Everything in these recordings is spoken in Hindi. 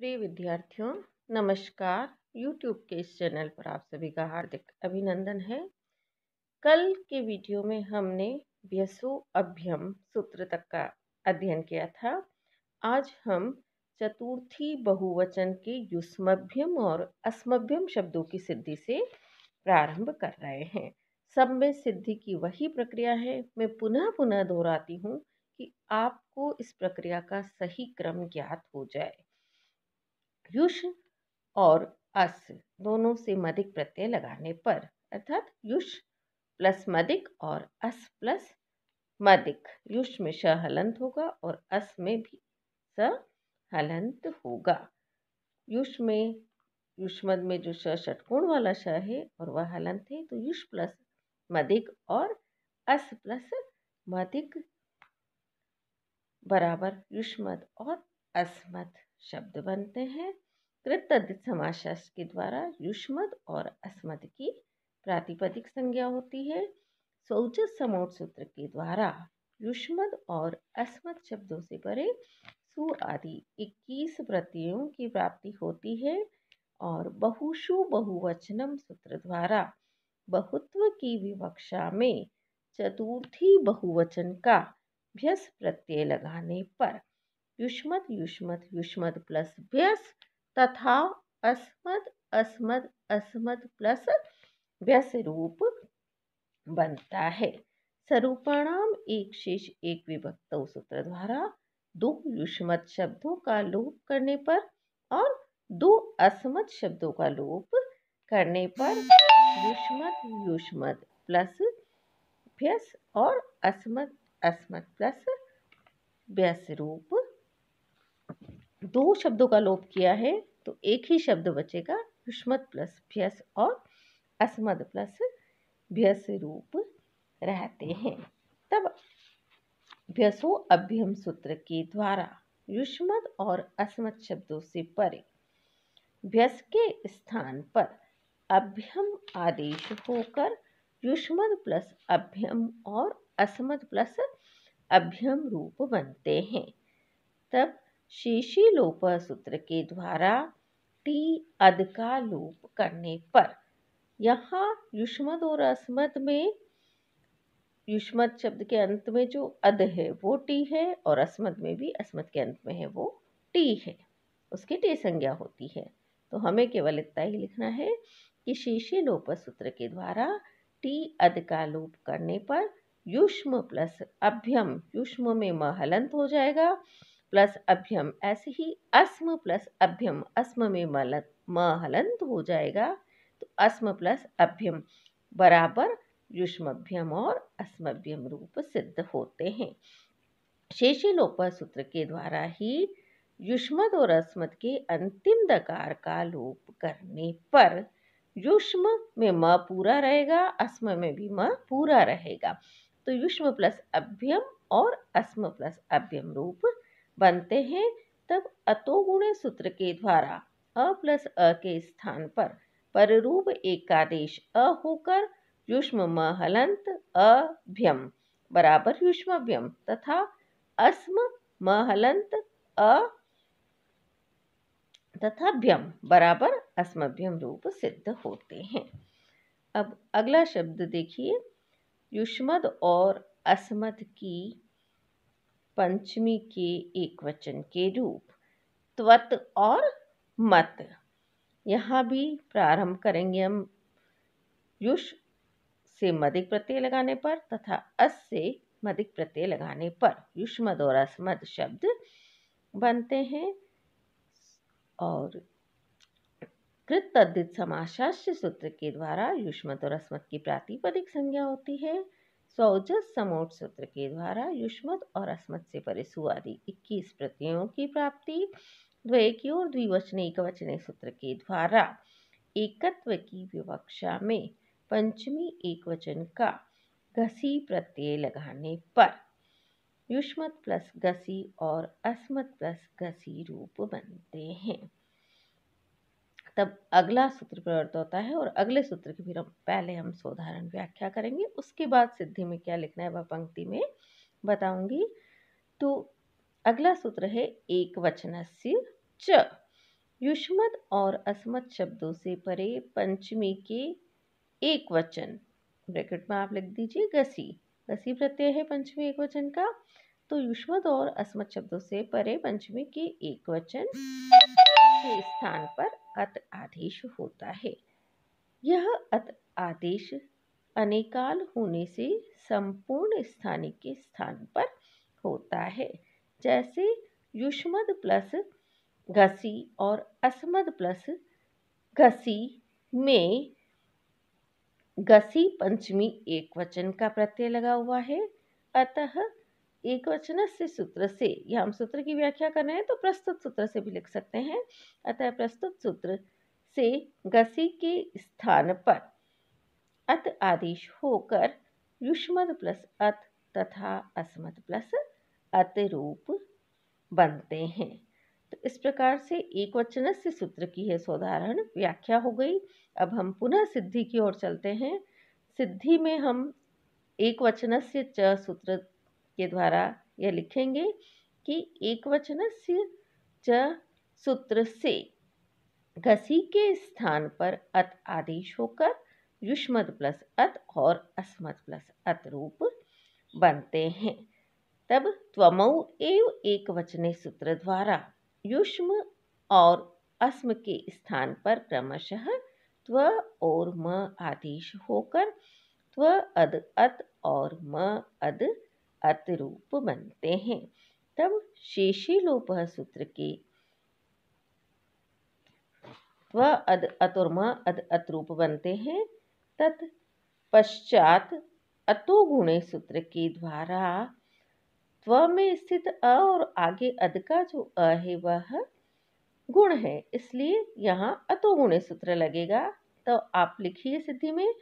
प्रिय विद्यार्थियों नमस्कार यूट्यूब के इस चैनल पर आप सभी का हार्दिक अभिनंदन है कल के वीडियो में हमने व्यसु अभ्यम सूत्र तक का अध्ययन किया था आज हम चतुर्थी बहुवचन के युष्मभ्यम और अस्मभ्यम शब्दों की सिद्धि से प्रारंभ कर रहे हैं सब में सिद्धि की वही प्रक्रिया है मैं पुनः पुनः दोहराती हूँ कि आपको इस प्रक्रिया का सही क्रम ज्ञात हो जाए युष और अस दोनों से मदिक प्रत्यय लगाने पर अर्थात युष प्लस मदिक और अस प्लस मदिक युष में श हलंत होगा और अस में भी स हलंत होगा युष में युष्मद में जो श षटकोण वाला श है और वह हलंत है तो युष प्लस मदिक और अस प्लस मदिक बराबर युष्मद और अस्मद शब्द बनते हैं कृतज्ञ समाजशास्त्र के द्वारा युष्मद और अस्मद की प्रातिपदिक संज्ञा होती है सौच समोट सूत्र के द्वारा युष्मद और अस्मद शब्दों से परे सु आदि इक्कीस प्रत्ययों की प्राप्ति होती है और बहुशु बहुवचनम सूत्र द्वारा बहुत्व की विवक्षा में चतुर्थी बहुवचन का भ्यस प्रत्यय लगाने पर युष्मत युष्मत युष्मत प्लस व्यस तथा अस्मद अस्मद अस्मद प्लस व्यस रूप बनता है स्वरूपाणाम एक शेष एक विभक्त सूत्र द्वारा दो युष्मत शब्दों का लोप करने पर और दो अस्मद शब्दों का लोप करने पर युष्मत युष्मत प्लस व्यस और अस्मद अस्मद प्लस व्यस रूप दो शब्दों का लोप किया है तो एक ही शब्द बचेगा युष्मत प्लस भ्यस और अस्मद प्लस भ्यस रूप रहते हैं तब भ्यसो अभ्यम सूत्र के द्वारा युष्मद और अस्मद शब्दों से परे भ्यस के स्थान पर अभ्यम आदेश होकर युष्मद प्लस अभ्यम और अस्मद प्लस अभ्यम रूप बनते हैं तब शेषीलोप सूत्र के द्वारा टी अद का लोप करने पर यहाँ युष्मद और अस्मद में युष्मद शब्द के अंत में जो अद है वो टी है और अस्मद में भी अस्मद के अंत में है वो टी है उसकी टी संज्ञा होती है तो हमें केवल इतना ही लिखना है कि शीशी लोप सूत्र के द्वारा टी अद का लोप करने पर युष्म प्लस अभ्यम युष्म में महलंत हो जाएगा प्लस अभ्यम ऐसे ही अस्म प्लस अभ्यम अस्म में मलत म हलंत हो जाएगा तो अस्म प्लस अभ्यम बराबर युष्मभ्यम और अस्मभ्यम रूप सिद्ध होते हैं लोप सूत्र के द्वारा ही युष्मद और अस्मद के अंतिम दकार का लोप करने पर युष्म में म पूरा रहेगा अस्म में भी म पूरा रहेगा तो युष्म प्लस अभ्यम और अस्म प्लस अभ्यम रूप बनते हैं तब अतोगुण सूत्र के द्वारा अ प्लस अ के स्थान पर पररूप एकादेश अ होकर युष्म महलंत अभ्यम बराबर युष्मभ्यम तथा अस्म महलंत अ तथा भ्यम बराबर अस्मभ्यम रूप सिद्ध होते हैं अब अगला शब्द देखिए युष्मद और अस्मद की पंचमी के एक वचन के रूप त्वत और मत यहाँ भी प्रारंभ करेंगे हम युष से मधिक प्रत्यय लगाने पर तथा अस से मधिक प्रत्यय लगाने पर युष्मद और अस्मद शब्द बनते हैं और कृत तद्धित समाशास्त्र सूत्र के द्वारा युष्मद और अस्मद की प्रातिपदिक संज्ञा होती है सौजस समोट सूत्र के द्वारा युष्मत और अस्मत से परे सुआदि इक्कीस प्रत्ययों की प्राप्ति द्वय की ओर द्विवचने वचने सूत्र के द्वारा एकत्व की विवक्षा में पंचमी एक वचन का घसी प्रत्यय लगाने पर युष्मत प्लस घसी और अस्मत प्लस घसी रूप बनते हैं तब अगला सूत्र प्रवृत्त होता है और अगले सूत्र की फिर हम पहले हम सोधारण व्याख्या करेंगे उसके बाद सिद्धि में क्या लिखना है वह पंक्ति में बताऊंगी तो अगला सूत्र है एक वचन च युष्मत और अस्मत शब्दों से परे पंचमी के एक वचन ब्रैकेट में आप लिख दीजिए गसी गसी प्रत्यय है पंचमी एक वचन का तो युष्मत और अस्मत शब्दों से परे पंचमी के एक वचन के स्थान पर अत आदेश होता है यह अत आदेश अनेकाल होने से संपूर्ण स्थानिक के स्थान पर होता है जैसे युष्मद प्लस घसी और असमद प्लस घसी में घसी पंचमी एक वचन का प्रत्यय लगा हुआ है अतः एक वचन से सूत्र से या हम सूत्र की व्याख्या कर रहे हैं तो प्रस्तुत सूत्र से भी लिख सकते हैं अतः प्रस्तुत सूत्र से गसी के स्थान पर अत आदेश होकर युष्मद प्लस अत तथा अस्मद प्लस अत रूप बनते हैं तो इस प्रकार से एक वचन से सूत्र की है सोदाहरण व्याख्या हो गई अब हम पुनः सिद्धि की ओर चलते हैं सिद्धि में हम एक वचन से च सूत्र के द्वारा यह लिखेंगे कि एक वचन से च सूत्र से घसी के स्थान पर अत आदेश होकर युष्मद प्लस अत और अस्मद प्लस अत रूप बनते हैं तब त्वमऊ एव एक वचने सूत्र द्वारा युष्म और अस्म के स्थान पर क्रमशः त्व और म आदेश होकर त्व अद अत और म अद अतरूप बनते हैं तब शेषीलोप सूत्र के अद अतुर्मा अद अतरूप बनते हैं तत्पश्चात पश्चात अतो गुणे सूत्र के द्वारा त्व में स्थित अ और आगे अद का जो अ है वह गुण है इसलिए यहाँ अतो गुणे सूत्र लगेगा तो आप लिखिए सिद्धि में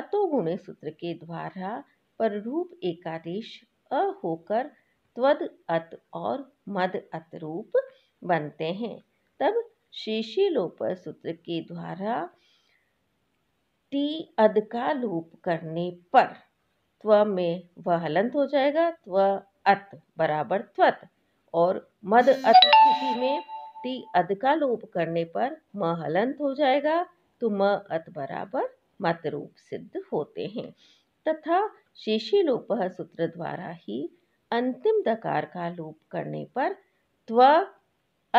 अतो गुणे सूत्र के द्वारा पर रूप एकादेश अ होकर त्वद अत और मद अत रूप बनते हैं तब शीशीलोपर सूत्र के द्वारा टी अद का लोप करने पर त्व में वह हलंत हो जाएगा त्व अत बराबर त्वत और मद अत स्थिति में टी अद का लोप करने पर म हलंत हो जाएगा तो म अत बराबर मत रूप सिद्ध होते हैं तथा शेषीलोपः सूत्र द्वारा ही अंतिम दकार का लोप करने पर त्व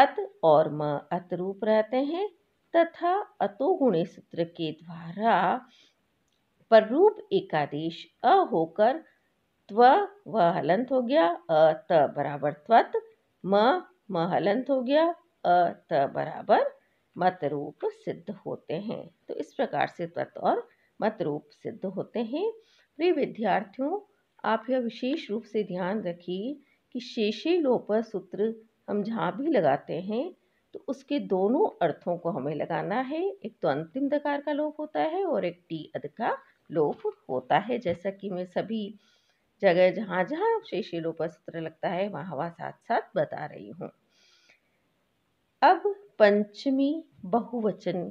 अत और म अत रूप रहते हैं तथा अतो गुणे सूत्र के द्वारा पर रूप एकादेश अ होकर त्व व हलंत हो गया अ त बराबर त्वत म म हलंत हो गया अ त बराबर मत रूप सिद्ध होते हैं तो इस प्रकार से त्वत और मत रूप सिद्ध होते हैं प्रिय विद्यार्थियों आप यह विशेष रूप से ध्यान रखिए कि शेषे लोप सूत्र हम जहाँ भी लगाते हैं तो उसके दोनों अर्थों को हमें लगाना है एक तो अंतिम दकार का लोप होता है और एक टी अध का लोप होता है जैसा कि मैं सभी जगह जहाँ जहाँ शेषे लोप सूत्र लगता है वहाँ वहाँ साथ साथ बता रही हूँ अब पंचमी बहुवचन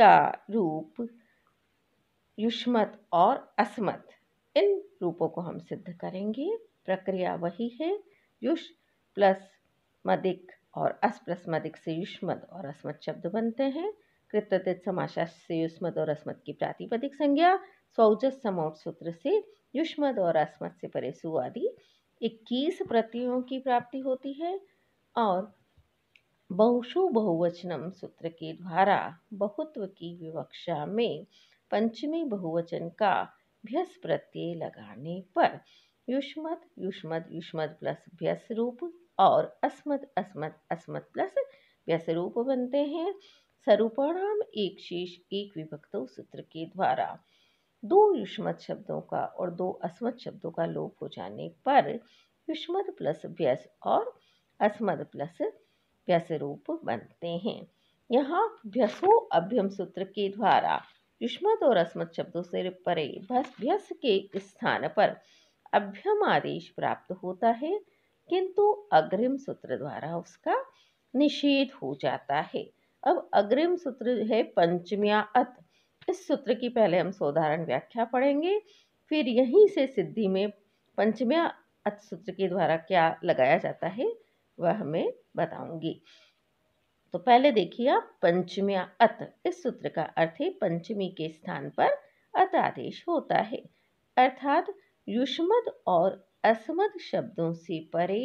का रूप युष्मत और अस्मत इन रूपों को हम सिद्ध करेंगे प्रक्रिया वही है युष प्लस मदिक और अस प्लस मदिक से युष्मत और अस्मत शब्द बनते हैं कृतदित समाशा से युष्मत और अस्मत की प्रातिपदिक संज्ञा सौजस समोट सूत्र से युष्मद और अस्मत से परेसु आदि इक्कीस प्रतियों की प्राप्ति होती है और बहुशु बहुवचनम सूत्र के द्वारा बहुत्व की विवक्षा में पंचमी बहुवचन का भ्यस प्रत्यय लगाने पर युष्मत युष्मत युष्मत प्लस भ्यस रूप और अस्मत अस्मत अस्मत प्लस व्यस रूप बनते हैं सरूपणाम एक शेष एक विभक्त सूत्र के द्वारा दो युष्मत शब्दों का और दो अस्मत शब्दों का लोप हो जाने पर युष्मत प्लस व्यस और अस्मद प्लस व्यस रूप बनते हैं यहाँ व्यसो अभ्यम सूत्र के द्वारा युष्मत और अस्मत शब्दों से परे भस के स्थान पर अभ्यम आदेश प्राप्त होता है किंतु अग्रिम सूत्र द्वारा उसका निषेध हो जाता है अब अग्रिम सूत्र है पंचमिया अत इस सूत्र की पहले हम साधारण व्याख्या पढ़ेंगे फिर यहीं से सिद्धि में पंचमिया अत सूत्र के द्वारा क्या लगाया जाता है वह मैं बताऊंगी तो पहले देखिए आप पंचमी अत इस सूत्र का अर्थ है पंचमी के स्थान पर अत आदेश होता है अर्थात युष्मद और असमद शब्दों से परे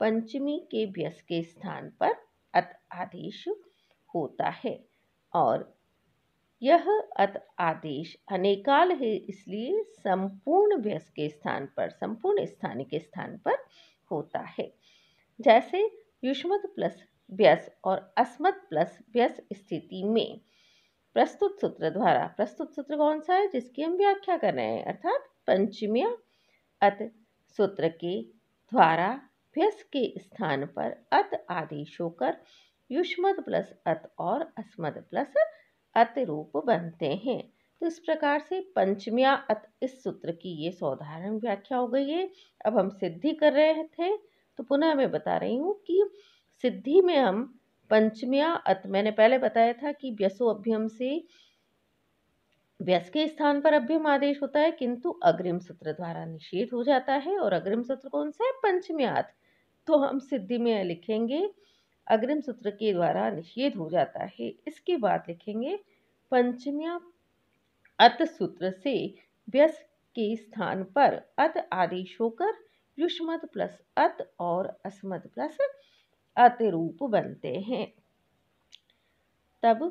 पंचमी के व्यस के स्थान पर अत आदेश होता है और यह अत आदेश अनेकाल है इसलिए संपूर्ण व्यस के स्थान पर संपूर्ण स्थान के स्थान पर होता है जैसे युष्मद प्लस व्यस और अस्मत प्लस व्यस स्थिति में प्रस्तुत सूत्र द्वारा प्रस्तुत सूत्र कौन सा है जिसकी हम व्याख्या कर रहे हैं अर्थात पंचमिया अत सूत्र के द्वारा व्यस के स्थान पर अत आदेश होकर युष्मद प्लस अत और अस्मद प्लस अत रूप बनते हैं तो इस प्रकार से पंचमिया अत इस सूत्र की ये सौधारण व्याख्या हो गई है अब हम सिद्धि कर रहे थे तो पुनः मैं बता रही हूँ कि सिद्धि में हम पंचमिया अत मैंने पहले बताया था कि व्यसो अभ्यम से व्यस के स्थान पर अभ्यम आदेश होता है किंतु अग्रिम सूत्र द्वारा निषेध हो जाता है और अग्रिम सूत्र कौन सा है पंचम्यात तो हम सिद्धि में लिखेंगे अग्रिम सूत्र के द्वारा निषेध हो जाता है इसके बाद लिखेंगे पंचम्या अत सूत्र से व्यस के स्थान पर अत आदेश होकर युष्मत प्लस अत और अस्मद प्लस अतिरूप बनते हैं तब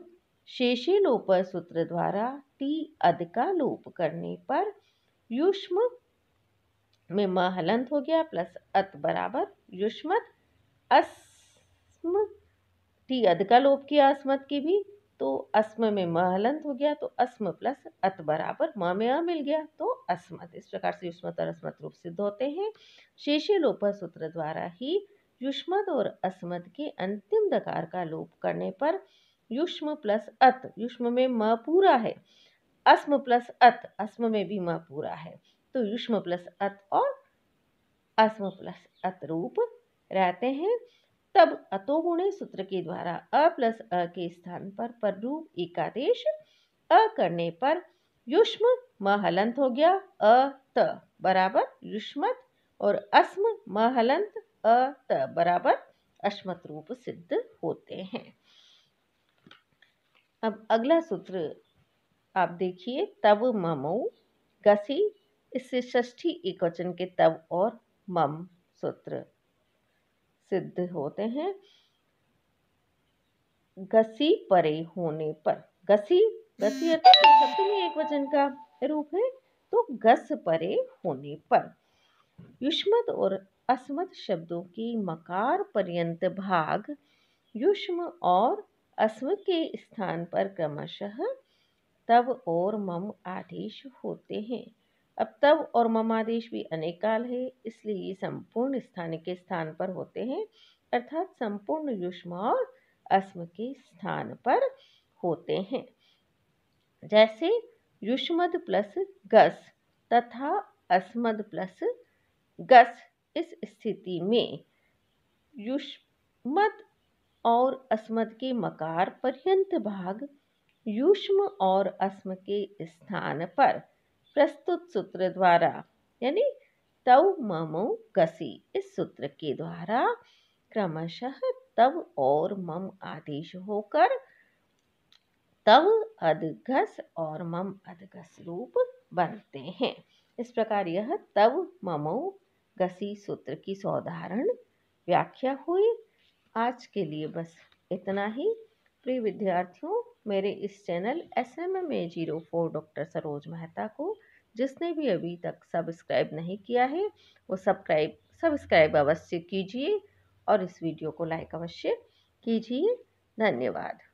शेषी लोपर सूत्र द्वारा टी अद का लोप करने पर युष्म में महलंत हो गया प्लस अत बराबर युष्मत अस्म टी अद का लोप किया अस्मत की भी तो अस्म में महलंत हो गया तो अस्म प्लस अत बराबर म में अ मिल गया तो अस्मत इस प्रकार से युष्मत और अस्मत रूप सिद्ध होते हैं शेषी लोपर सूत्र द्वारा ही युष्मद और अस्मद के अंतिम दकार का लोप करने पर युष्म प्लस अत युष्म में म पूरा है अस्म प्लस अत अस्म में भी म पूरा है तो युष्म प्लस अत और अस्म प्लस अत रूप रहते हैं तब अतोगुणे सूत्र के द्वारा अ प्लस अ के स्थान पर पर रूप एकादेश अ करने पर युष्म महलंत हो गया अ त बराबर युष्मत और अस्म महलंत अ त बराबर अश्मत रूप सिद्ध होते हैं अब अगला सूत्र आप देखिए तब ममऊ गसी इससे ष्ठी एक वचन के तब और मम सूत्र सिद्ध होते हैं गसी परे होने पर गसी गसी सप्तमी एक वचन का रूप है तो गस परे होने पर युष्मत और अस्मद शब्दों की मकार पर्यंत भाग युष्म और अस्म के स्थान पर क्रमशः तब और मम आदेश होते हैं अब तब और मम आदेश भी अनेकाल है इसलिए ये संपूर्ण स्थान के स्थान पर होते हैं अर्थात संपूर्ण युष्म और अस्म के स्थान पर होते हैं जैसे युष्मद प्लस गस तथा अस्मद प्लस गस इस स्थिति में युष्मत और अस्मत के मकार पर्यंत भाग युष्म और अस्म के स्थान पर प्रस्तुत सूत्र द्वारा यानी तव मम कसी इस सूत्र के द्वारा क्रमशः तव और मम आदेश होकर तव अदघस और मम अदघस रूप बनते हैं इस प्रकार यह तव ममो गसी सूत्र की सौधारण व्याख्या हुई आज के लिए बस इतना ही प्रिय विद्यार्थियों मेरे इस channel S M M A zero four doctor Saroj Mehta को जिसने भी अभी तक सब्सक्राइब नहीं किया है वो सब्सक्राइब सब्सक्राइब अवश्य कीजिए और इस वीडियो को लाइक अवश्य कीजिए धन्यवाद